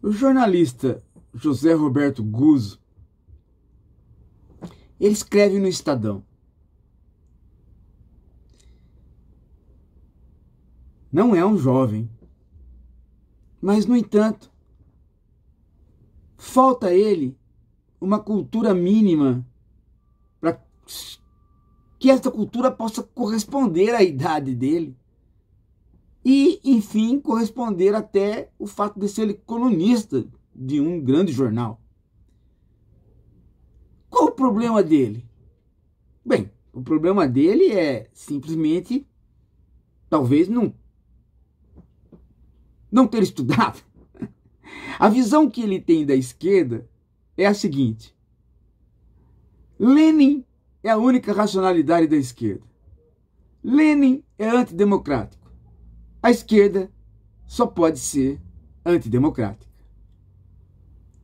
O jornalista José Roberto Guzzo, ele escreve no Estadão. Não é um jovem, mas, no entanto, falta a ele uma cultura mínima para que essa cultura possa corresponder à idade dele e, enfim, corresponder até o fato de ser ele colunista de um grande jornal. Qual o problema dele? Bem, o problema dele é simplesmente talvez não não ter estudado. A visão que ele tem da esquerda é a seguinte: Lenin é a única racionalidade da esquerda. Lenin é antidemocrático a esquerda só pode ser antidemocrática.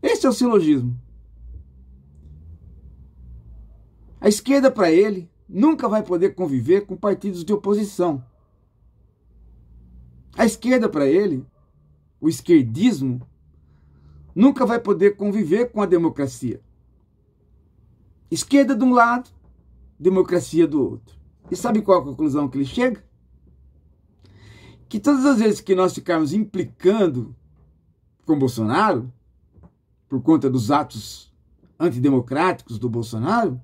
Esse é o silogismo. A esquerda, para ele, nunca vai poder conviver com partidos de oposição. A esquerda, para ele, o esquerdismo, nunca vai poder conviver com a democracia. Esquerda de um lado, democracia do outro. E sabe qual é a conclusão que ele chega? que todas as vezes que nós ficarmos implicando com Bolsonaro, por conta dos atos antidemocráticos do Bolsonaro,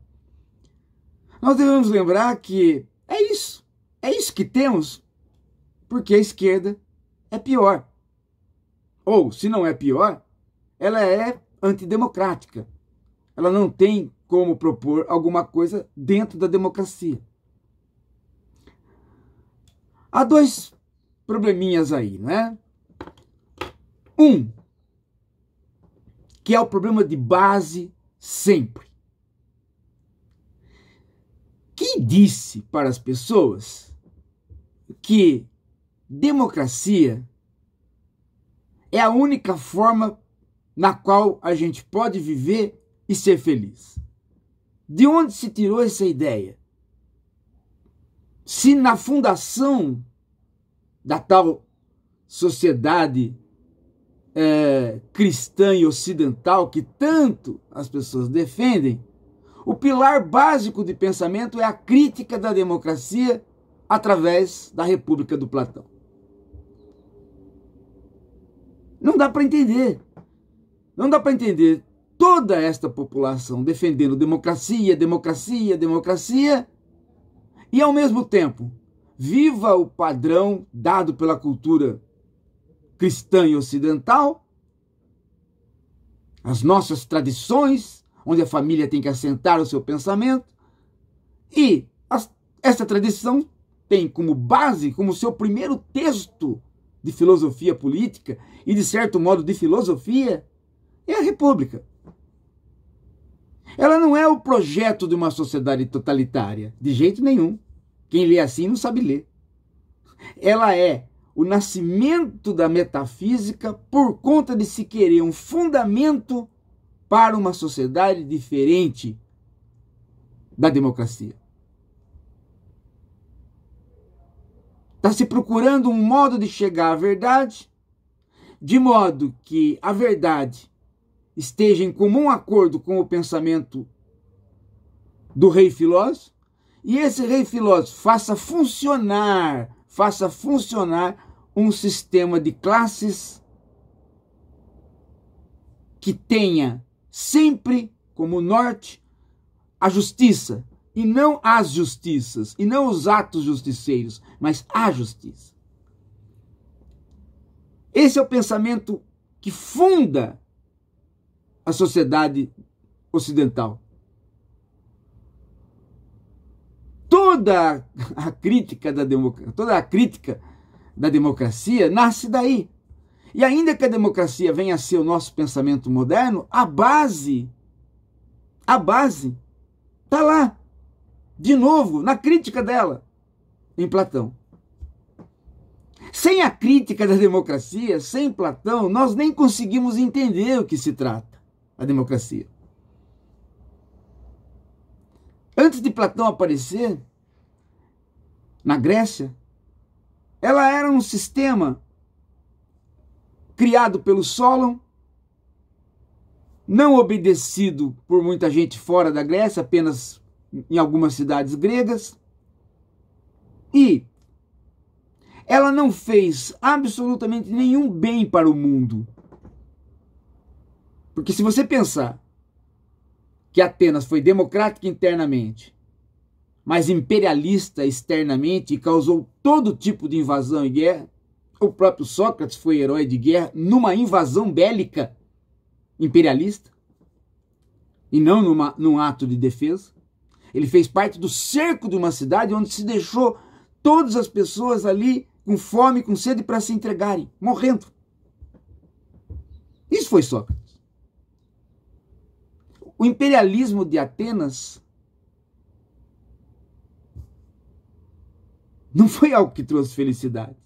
nós devemos lembrar que é isso, é isso que temos, porque a esquerda é pior. Ou, se não é pior, ela é antidemocrática. Ela não tem como propor alguma coisa dentro da democracia. Há dois probleminhas aí, né? Um, que é o problema de base sempre. Quem disse para as pessoas que democracia é a única forma na qual a gente pode viver e ser feliz? De onde se tirou essa ideia? Se na fundação da tal sociedade é, cristã e ocidental que tanto as pessoas defendem, o pilar básico de pensamento é a crítica da democracia através da República do Platão. Não dá para entender. Não dá para entender toda esta população defendendo democracia, democracia, democracia, e ao mesmo tempo viva o padrão dado pela cultura cristã e ocidental, as nossas tradições, onde a família tem que assentar o seu pensamento, e as, essa tradição tem como base, como seu primeiro texto de filosofia política e, de certo modo, de filosofia, é a República. Ela não é o projeto de uma sociedade totalitária, de jeito nenhum. Quem lê assim não sabe ler. Ela é o nascimento da metafísica por conta de se querer um fundamento para uma sociedade diferente da democracia. Está se procurando um modo de chegar à verdade, de modo que a verdade esteja em comum acordo com o pensamento do rei filósofo, e esse rei filósofo faça funcionar, faça funcionar um sistema de classes que tenha sempre como norte a justiça, e não as justiças, e não os atos justiceiros, mas a justiça. Esse é o pensamento que funda a sociedade ocidental. toda a crítica da democracia, toda a crítica da democracia nasce daí. E ainda que a democracia venha a ser o nosso pensamento moderno, a base, a base, está lá, de novo, na crítica dela, em Platão. Sem a crítica da democracia, sem Platão, nós nem conseguimos entender o que se trata a democracia. Antes de Platão aparecer, na Grécia, ela era um sistema criado pelo Solon, não obedecido por muita gente fora da Grécia, apenas em algumas cidades gregas, e ela não fez absolutamente nenhum bem para o mundo. Porque se você pensar que Atenas foi democrática internamente mas imperialista externamente e causou todo tipo de invasão e guerra. O próprio Sócrates foi herói de guerra numa invasão bélica imperialista e não numa, num ato de defesa. Ele fez parte do cerco de uma cidade onde se deixou todas as pessoas ali com fome, com sede para se entregarem, morrendo. Isso foi Sócrates. O imperialismo de Atenas Não foi algo que trouxe felicidade.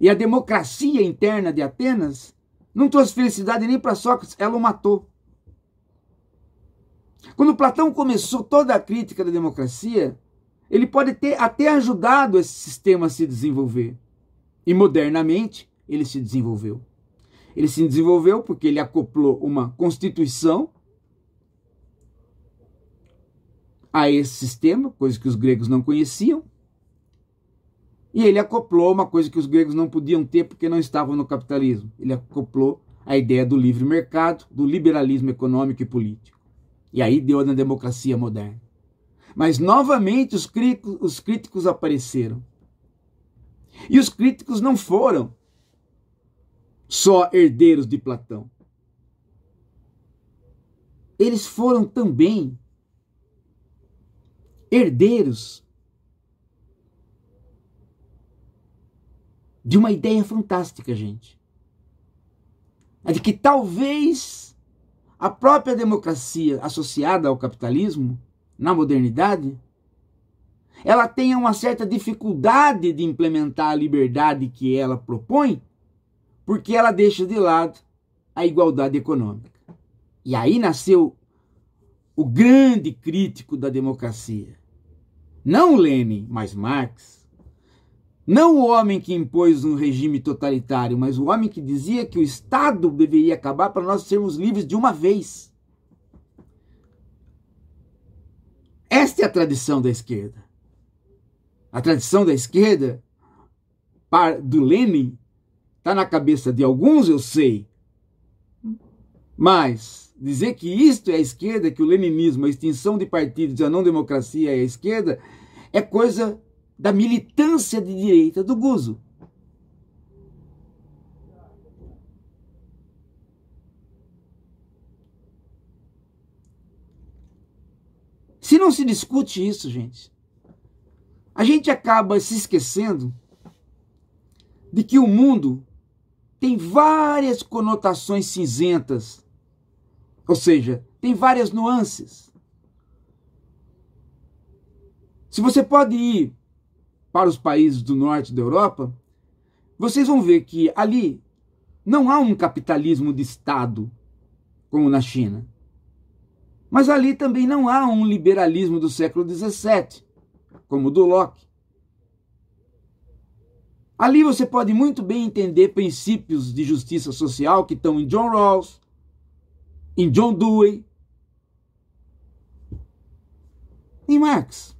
E a democracia interna de Atenas não trouxe felicidade nem para Sócrates, ela o matou. Quando Platão começou toda a crítica da democracia, ele pode ter até ajudado esse sistema a se desenvolver. E modernamente, ele se desenvolveu. Ele se desenvolveu porque ele acoplou uma constituição a esse sistema, coisa que os gregos não conheciam, e ele acoplou uma coisa que os gregos não podiam ter porque não estavam no capitalismo. Ele acoplou a ideia do livre mercado, do liberalismo econômico e político. E aí deu na democracia moderna. Mas novamente os críticos, os críticos apareceram. E os críticos não foram só herdeiros de Platão. Eles foram também herdeiros de uma ideia fantástica, gente. É de que talvez a própria democracia associada ao capitalismo, na modernidade, ela tenha uma certa dificuldade de implementar a liberdade que ela propõe, porque ela deixa de lado a igualdade econômica. E aí nasceu o grande crítico da democracia. Não Lenin, mas Marx. Não o homem que impôs um regime totalitário, mas o homem que dizia que o Estado deveria acabar para nós sermos livres de uma vez. Esta é a tradição da esquerda. A tradição da esquerda, do Lenin, está na cabeça de alguns, eu sei. Mas dizer que isto é a esquerda, que o leninismo, a extinção de partidos e a não democracia é a esquerda, é coisa da militância de direita do Guzo. Se não se discute isso, gente, a gente acaba se esquecendo de que o mundo tem várias conotações cinzentas, ou seja, tem várias nuances. Se você pode ir para os países do norte da Europa, vocês vão ver que ali não há um capitalismo de Estado, como na China. Mas ali também não há um liberalismo do século XVII, como o do Locke. Ali você pode muito bem entender princípios de justiça social que estão em John Rawls, em John Dewey, em Marx,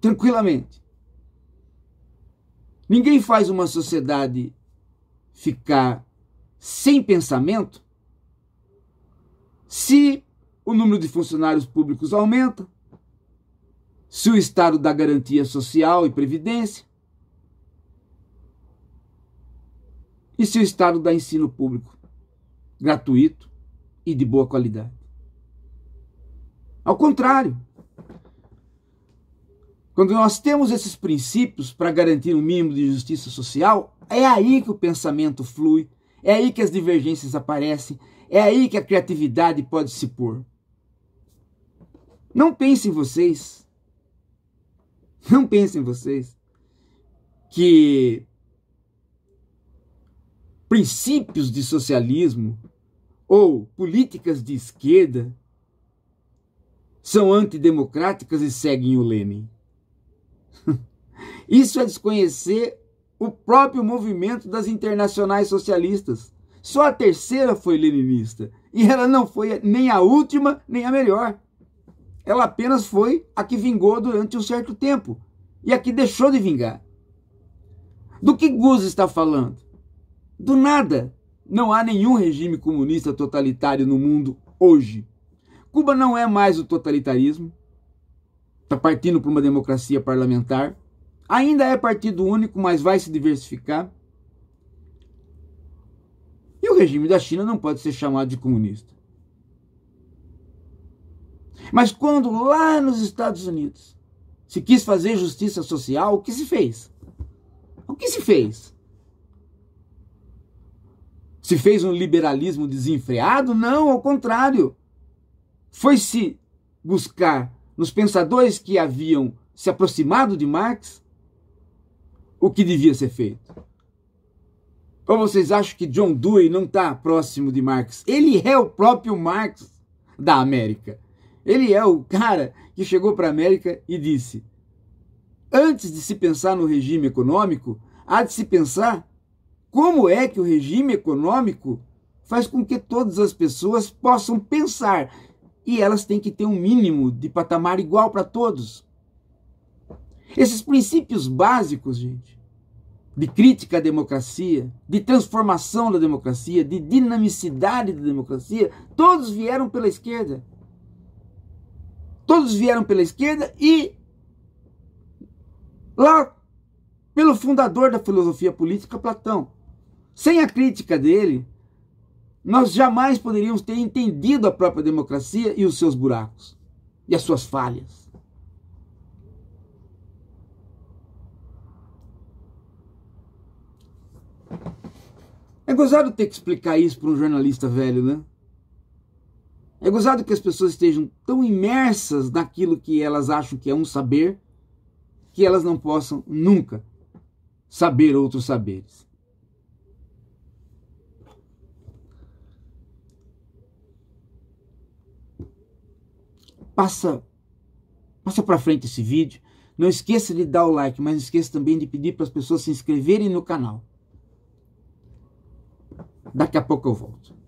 tranquilamente. Ninguém faz uma sociedade ficar sem pensamento se o número de funcionários públicos aumenta, se o Estado dá garantia social e previdência, e se o Estado dá ensino público gratuito e de boa qualidade. Ao contrário, quando nós temos esses princípios para garantir um mínimo de justiça social, é aí que o pensamento flui, é aí que as divergências aparecem, é aí que a criatividade pode se pôr. Não pensem vocês, não pensem vocês que princípios de socialismo ou políticas de esquerda são antidemocráticas e seguem o Lenin. Isso é desconhecer o próprio movimento das internacionais socialistas. Só a terceira foi leninista. E ela não foi nem a última, nem a melhor. Ela apenas foi a que vingou durante um certo tempo e a que deixou de vingar. Do que Guz está falando? Do nada. Não há nenhum regime comunista totalitário no mundo hoje. Cuba não é mais o totalitarismo está partindo para uma democracia parlamentar. Ainda é partido único, mas vai se diversificar. E o regime da China não pode ser chamado de comunista. Mas quando lá nos Estados Unidos se quis fazer justiça social, o que se fez? O que se fez? Se fez um liberalismo desenfreado? Não, ao contrário. Foi se buscar nos pensadores que haviam se aproximado de Marx o que devia ser feito. Ou vocês acham que John Dewey não está próximo de Marx? Ele é o próprio Marx da América. Ele é o cara que chegou para a América e disse: antes de se pensar no regime econômico, há de se pensar como é que o regime econômico faz com que todas as pessoas possam pensar e elas têm que ter um mínimo de patamar igual para todos. Esses princípios básicos, gente, de crítica à democracia, de transformação da democracia, de dinamicidade da democracia, todos vieram pela esquerda. Todos vieram pela esquerda e lá pelo fundador da filosofia política, Platão. Sem a crítica dele, nós jamais poderíamos ter entendido a própria democracia e os seus buracos e as suas falhas. É gozado ter que explicar isso para um jornalista velho, né? É gozado que as pessoas estejam tão imersas naquilo que elas acham que é um saber que elas não possam nunca saber outros saberes. Passa passa para frente esse vídeo. Não esqueça de dar o like, mas não esqueça também de pedir para as pessoas se inscreverem no canal. Daqui a pouco eu volto.